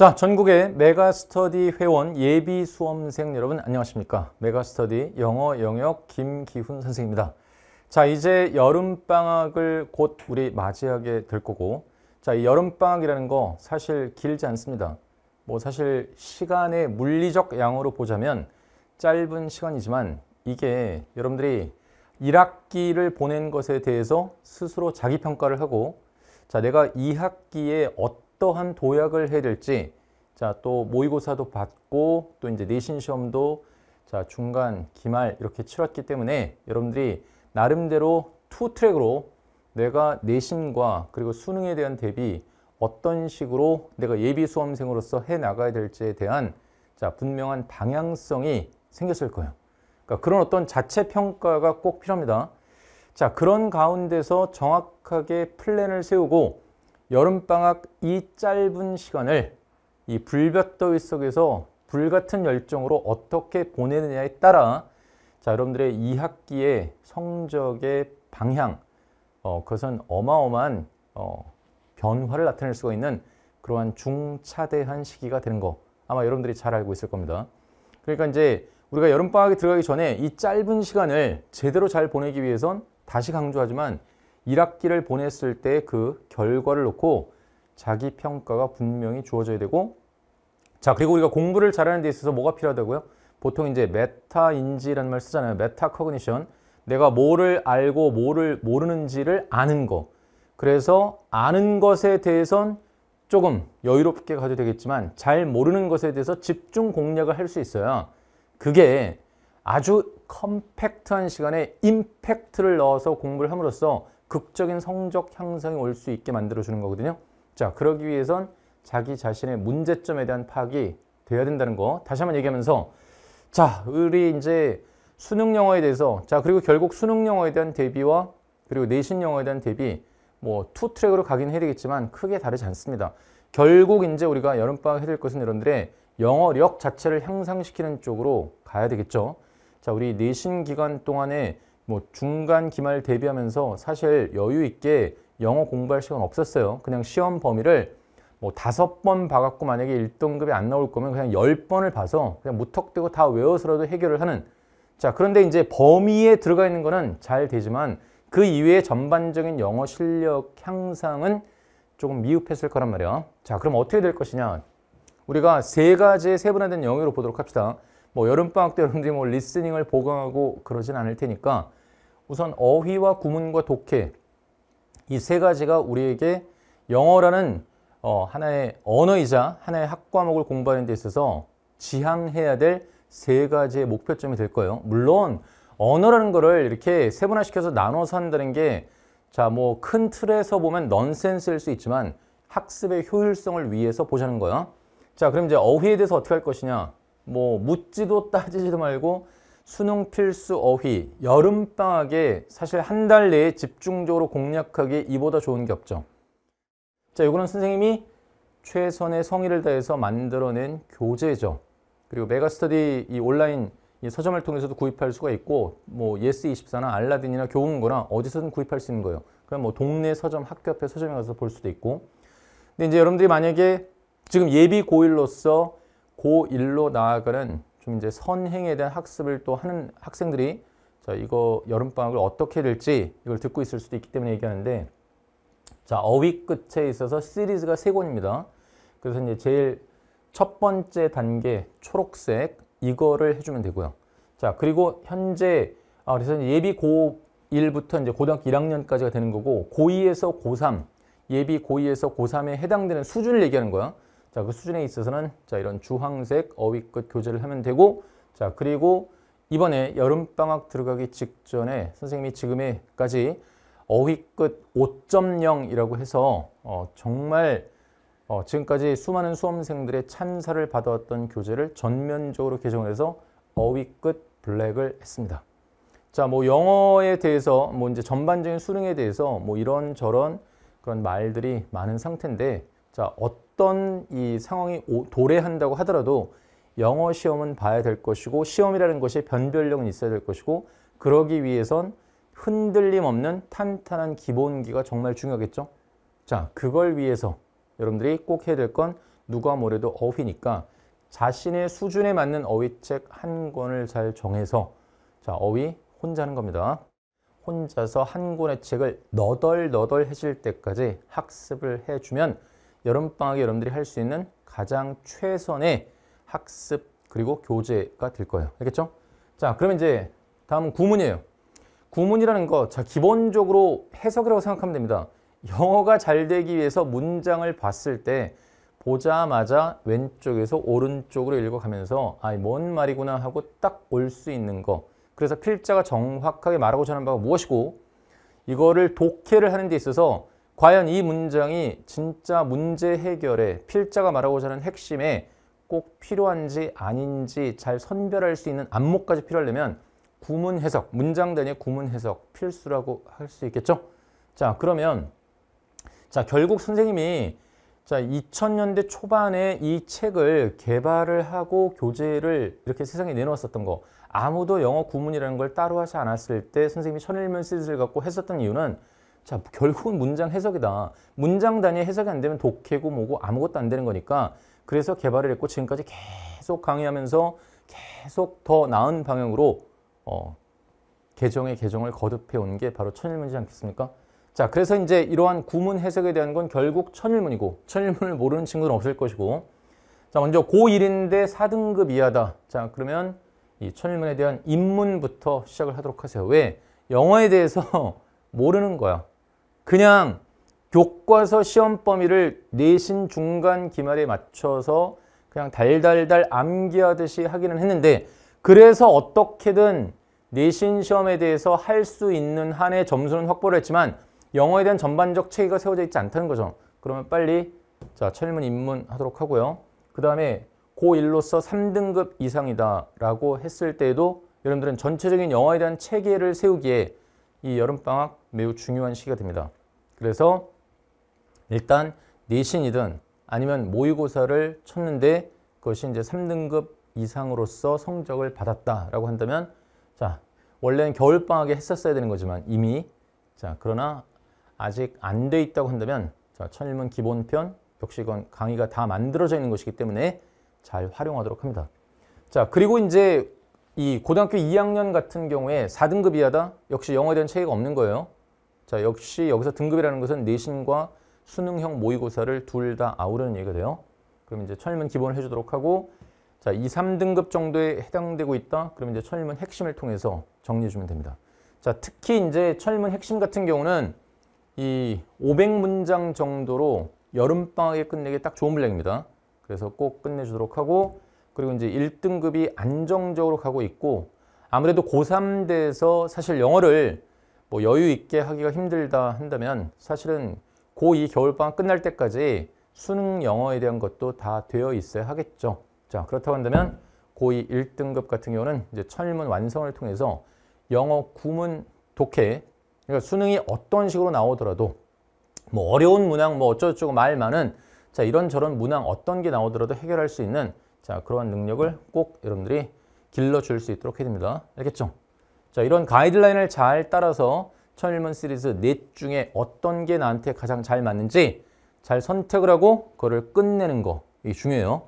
자, 전국의 메가스터디 회원 예비 수험생 여러분 안녕하십니까? 메가스터디 영어 영역 김기훈 선생입니다. 자, 이제 여름방학을 곧 우리 맞이하게 될 거고 자, 이 여름방학이라는 거 사실 길지 않습니다. 뭐 사실 시간의 물리적 양으로 보자면 짧은 시간이지만 이게 여러분들이 1학기를 보낸 것에 대해서 스스로 자기 평가를 하고 자, 내가 2학기에 어떤 어떠한 도약을 해야 될지 자, 또 모의고사도 받고 또 이제 내신 시험도 자, 중간, 기말 이렇게 치렀기 때문에 여러분들이 나름대로 투 트랙으로 내가 내신과 그리고 수능에 대한 대비 어떤 식으로 내가 예비 수험생으로서 해 나가야 될지에 대한 자, 분명한 방향성이 생겼을 거예요. 그러니까 그런 어떤 자체 평가가 꼭 필요합니다. 자, 그런 가운데서 정확하게 플랜을 세우고 여름방학 이 짧은 시간을 이 불볕더위 속에서 불같은 열정으로 어떻게 보내느냐에 따라 자 여러분들의 2학기의 성적의 방향 어, 그것은 어마어마한 어, 변화를 나타낼 수가 있는 그러한 중차대한 시기가 되는 거 아마 여러분들이 잘 알고 있을 겁니다. 그러니까 이제 우리가 여름방학에 들어가기 전에 이 짧은 시간을 제대로 잘 보내기 위해선 다시 강조하지만 1학기를 보냈을 때 그 결과를 놓고 자기 평가가 분명히 주어져야 되고 자 그리고 우리가 공부를 잘하는 데 있어서 뭐가 필요하다고요? 보통 이제 메타인지라는 말 쓰잖아요. 메타 커그니션 내가 뭐를 알고 뭐를 모르는지를 아는 거 그래서 아는 것에 대해선 조금 여유롭게 가도 되겠지만 잘 모르는 것에 대해서 집중 공략을 할 수있어요 그게 아주 컴팩트한 시간에 임팩트를 넣어서 공부를 함으로써 극적인 성적 향상이 올 수 있게 만들어주는 거거든요. 자, 그러기 위해선 자기 자신의 문제점에 대한 파악이 돼야 된다는 거 다시 한번 얘기하면서 자, 우리 이제 수능 영어에 대해서 자, 그리고 결국 수능 영어에 대한 대비와 그리고 내신 영어에 대한 대비 뭐 투 트랙으로 가긴 해야 되겠지만 크게 다르지 않습니다. 결국 이제 우리가 여름방학 해야 될 것은 여러분들의 영어력 자체를 향상시키는 쪽으로 가야 되겠죠. 자, 우리 내신 기간 동안에 뭐 중간 기말 대비하면서 사실 여유 있게 영어 공부할 시간 없었어요. 그냥 시험 범위를 뭐 다섯 번 봐갖고 만약에 1등급이 안 나올 거면 그냥 열번을 봐서 그냥 무턱대고 다 외워서라도 해결을 하는 자 그런데 이제 범위에 들어가 있는 거는 잘 되지만 그이외에 전반적인 영어 실력 향상은 조금 미흡했을 거란 말이야. 자 그럼 어떻게 될 것이냐 우리가 세 가지의 세분화된 영역으로 보도록 합시다. 뭐 여름방학 때 여러분들이 뭐 리스닝을 보강하고 그러진 않을 테니까 우선 어휘와 구문과 독해 이 세 가지가 우리에게 영어라는 어, 하나의 언어이자 하나의 학과목을 공부하는 데 있어서 지향해야 될 세 가지의 목표점이 될 거예요. 물론 언어라는 거를 이렇게 세분화시켜서 나눠서 한다는 게 자, 뭐 큰 틀에서 보면 넌센스일 수 있지만 학습의 효율성을 위해서 보자는 거예요 자, 그럼 이제 어휘에 대해서 어떻게 할 것이냐? 뭐 묻지도 따지지도 말고 수능 필수 어휘, 여름방학에 사실 한 달 내에 집중적으로 공략하기 이보다 좋은 게 없죠. 자, 이거는 선생님이 최선의 성의를 다해서 만들어낸 교재죠. 그리고 메가스터디 이 온라인 이 서점을 통해서도 구입할 수가 있고 뭐 예스24나 알라딘이나 교훈고나 어디서든 구입할 수 있는 거예요. 그럼 뭐 동네 서점, 학교 앞에 서점에 가서 볼 수도 있고 근데 이제 여러분들이 만약에 지금 예비 고1로서 고1로 나아가는 좀 이제 선행에 대한 학습을 또 하는 학생들이 자 이거 여름방학을 어떻게 될지 이걸 듣고 있을 수도 있기 때문에 얘기하는데 자 어휘 끝에 있어서 시리즈가 세 권입니다. 그래서 이제 제일 첫 번째 단계 초록색 이거를 해주면 되고요. 자 그리고 현재 아, 그래서 예비 고1부터 이제 고등학교 1학년까지가 되는 거고 고2에서 고3 예비 고2에서 고3에 해당되는 수준을 얘기하는 거야. 자, 그 수준에 있어서는 자, 이런 주황색 어휘끝 교재를 하면 되고 자, 그리고 이번에 여름방학 들어가기 직전에 선생님이 지금까지 어휘끝 5.0이라고 해서 어, 정말 어, 지금까지 수많은 수험생들의 찬사를 받아왔던 교재를 전면적으로 개정해서 을 어휘끝 블랙을 했습니다. 자, 뭐 영어에 대해서 뭐 이제 전반적인 수능에 대해서 뭐 이런저런 그런 말들이 많은 상태인데 자, 어떤 이 상황이 오, 도래한다고 하더라도 영어 시험은 봐야 될 것이고 시험이라는 것이 변별력은 있어야 될 것이고 그러기 위해선 흔들림 없는 탄탄한 기본기가 정말 중요하겠죠. 자, 그걸 위해서 여러분들이 꼭 해야 될 건 누가 뭐래도 어휘니까 자신의 수준에 맞는 어휘책 한 권을 잘 정해서 자, 어휘 혼자 하는 겁니다. 혼자서 한 권의 책을 너덜너덜해질 때까지 학습을 해주면 여름방학에 여러분들이 할 수 있는 가장 최선의 학습 그리고 교재가 될 거예요. 알겠죠? 자, 그러면 이제 다음은 구문이에요. 구문이라는 거, 자, 기본적으로 해석이라고 생각하면 됩니다. 영어가 잘 되기 위해서 문장을 봤을 때 보자마자 왼쪽에서 오른쪽으로 읽어가면서 아, 뭔 말이구나 하고 딱 올 수 있는 거. 그래서 필자가 정확하게 말하고자 하는 바가 무엇이고 이거를 독해를 하는 데 있어서 과연 이 문장이 진짜 문제 해결에 필자가 말하고자 하는 핵심에 꼭 필요한지 아닌지 잘 선별할 수 있는 안목까지 필요하려면 구문 해석, 문장 단위의 구문 해석 필수라고 할 수 있겠죠? 자, 그러면 자, 결국 선생님이 자, 2000년대 초반에 이 책을 개발을 하고 교재를 이렇게 세상에 내놓았었던 거 아무도 영어 구문이라는 걸 따로 하지 않았을 때 선생님이 천일면 시리즈를 갖고 했었던 이유는 자, 결국은 문장 해석이다. 문장 단위 해석이 안 되면 독해고 뭐고 아무것도 안 되는 거니까 그래서 개발을 했고 지금까지 계속 강의하면서 계속 더 나은 방향으로 어, 개정의 개정을 거듭해 온 게 바로 천일문이지 않겠습니까? 자, 그래서 이제 이러한 구문 해석에 대한 건 결국 천일문이고 천일문을 모르는 친구는 없을 것이고 자, 먼저 고1인데 4등급 이하다. 자, 그러면 이 천일문에 대한 입문부터 시작을 하도록 하세요. 왜? 영어에 대해서 모르는 거야. 그냥 교과서 시험 범위를 내신 중간 기말에 맞춰서 그냥 달달달 암기하듯이 하기는 했는데 그래서 어떻게든 내신 시험에 대해서 할 수 있는 한의 점수는 확보를 했지만 영어에 대한 전반적 체계가 세워져 있지 않다는 거죠. 그러면 빨리 자 철문 입문 하도록 하고요. 그 다음에 고1로서 3등급 이상이다 라고 했을 때에도 여러분들은 전체적인 영어에 대한 체계를 세우기에 이 여름방학 매우 중요한 시기가 됩니다. 그래서 일단 내신이든 아니면 모의고사를 쳤는데 그것이 이제 3등급 이상으로서 성적을 받았다라고 한다면 자 원래는 겨울방학에 했었어야 되는 거지만 이미 자 그러나 아직 안 돼 있다고 한다면 자 천일문 기본편 역시 이건 강의가 다 만들어져 있는 것이기 때문에 잘 활용하도록 합니다. 자 그리고 이제 이 고등학교 2학년 같은 경우에 4등급 이하다 역시 영어에 대한 체계가 없는 거예요. 자, 역시 여기서 등급이라는 것은 내신과 수능형 모의고사를 둘 다 아우르는 얘기가 돼요. 그럼 이제 천일문 기본을 해주도록 하고 자, 2, 3등급 정도에 해당되고 있다? 그러면 이제 천일문 핵심을 통해서 정리해주면 됩니다. 자, 특히 이제 천일문 핵심 같은 경우는 이 500문장 정도로 여름방학에 끝내기 딱 좋은 분량입니다. 그래서 꼭 끝내주도록 하고 그리고 이제 1등급이 안정적으로 가고 있고 아무래도 고3돼서 사실 영어를 뭐 여유 있게 하기가 힘들다 한다면 사실은 고2 겨울방학 끝날 때까지 수능 영어에 대한 것도 다 되어 있어야 하겠죠. 자, 그렇다고 한다면 고2 1등급 같은 경우는 이제 천일문 완성을 통해서 영어 구문 독해 그러니까 수능이 어떤 식으로 나오더라도 뭐 어려운 문항 뭐 어쩌고저쩌고 말 많은 자 이런저런 문항 어떤 게 나오더라도 해결할 수 있는 자 그러한 능력을 꼭 여러분들이 길러줄 수 있도록 해야 됩니다. 알겠죠? 자, 이런 가이드라인을 잘 따라서 천일문 시리즈 넷 중에 어떤 게 나한테 가장 잘 맞는지 잘 선택을 하고 그거를 끝내는 거 이게 중요해요.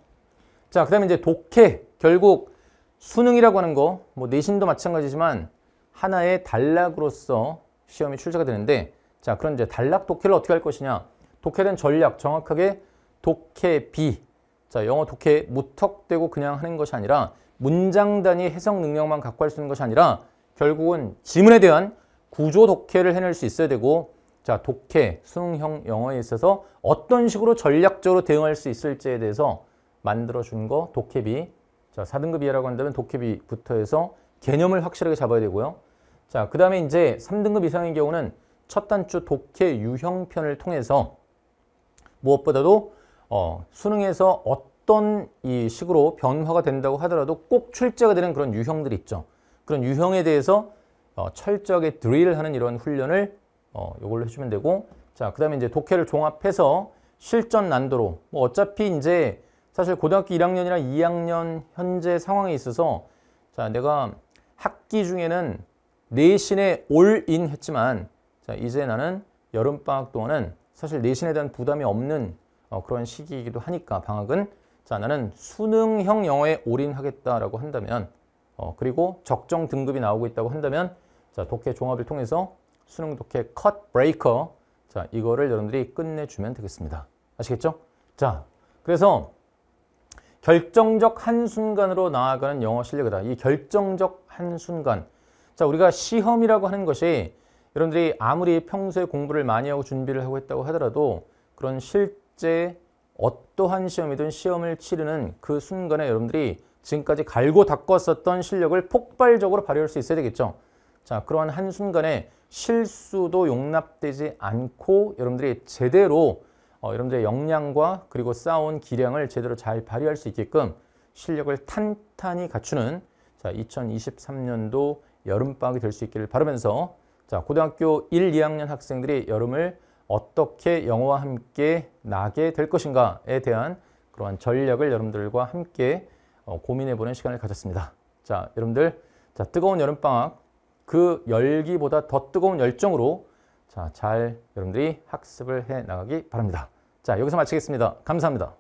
자, 그다음에 이제 독해. 결국 수능이라고 하는 거, 뭐 내신도 마찬가지지만 하나의 단락으로서 시험이 출제가 되는데 자, 그럼 이제 단락 독해를 어떻게 할 것이냐? 독해된 전략 정확하게 독해 비. 자, 영어 독해 무턱대고 그냥 하는 것이 아니라 문장 단위 해석 능력만 갖고 할 수 있는 것이 아니라 결국은 지문에 대한 구조 독해를 해낼 수 있어야 되고 자 독해, 수능형 영어에 있어서 어떤 식으로 전략적으로 대응할 수 있을지에 대해서 만들어준 거 독해비 자 4등급 이하라고 한다면 독해비부터 해서 개념을 확실하게 잡아야 되고요 자그 다음에 이제 3등급 이상의 경우는 첫 단추 독해 유형편을 통해서 무엇보다도 어, 수능에서 어떤 이 식으로 변화가 된다고 하더라도 꼭 출제가 되는 그런 유형들이 있죠. 그런 유형에 대해서 어, 철저하게 드릴하는 이런 훈련을 어, 요걸로 해주면 되고 자, 그 다음에 이제 독해를 종합해서 실전 난도로 뭐 어차피 이제 사실 고등학교 1학년이나 2학년 현재 상황에 있어서 자, 내가 학기 중에는 내신에 올인 했지만 자, 이제 나는 여름방학 동안은 사실 내신에 대한 부담이 없는 어, 그런 시기이기도 하니까 방학은 자, 나는 수능형 영어에 올인하겠다라고 한다면 어, 그리고 적정 등급이 나오고 있다고 한다면 자, 독해 종합을 통해서 수능 독해 컷 브레이커 자, 이거를 여러분들이 끝내주면 되겠습니다. 아시겠죠? 자, 그래서 결정적 한순간으로 나아가는 영어 실력이다. 이 결정적 한순간. 자, 우리가 시험이라고 하는 것이 여러분들이 아무리 평소에 공부를 많이 하고 준비를 하고 했다고 하더라도 그런 실제 어떠한 시험이든 시험을 치르는 그 순간에 여러분들이 지금까지 갈고 닦았었던 실력을 폭발적으로 발휘할 수 있어야 되겠죠. 자, 그러한 한순간에 실수도 용납되지 않고 여러분들이 제대로 어, 여러분들의 역량과 그리고 쌓아온 기량을 제대로 잘 발휘할 수 있게끔 실력을 탄탄히 갖추는 자, 2023년도 여름방학이 될 수 있기를 바라면서 자, 고등학교 1, 2학년 학생들이 여름을 어떻게 영어와 함께 나게 될 것인가에 대한 그러한 전략을 여러분들과 함께 어, 고민해보는 시간을 가졌습니다. 자, 여러분들 자, 뜨거운 여름방학 그 열기보다 더 뜨거운 열정으로 자, 잘 여러분들이 학습을 해나가기 바랍니다. 자, 여기서 마치겠습니다. 감사합니다.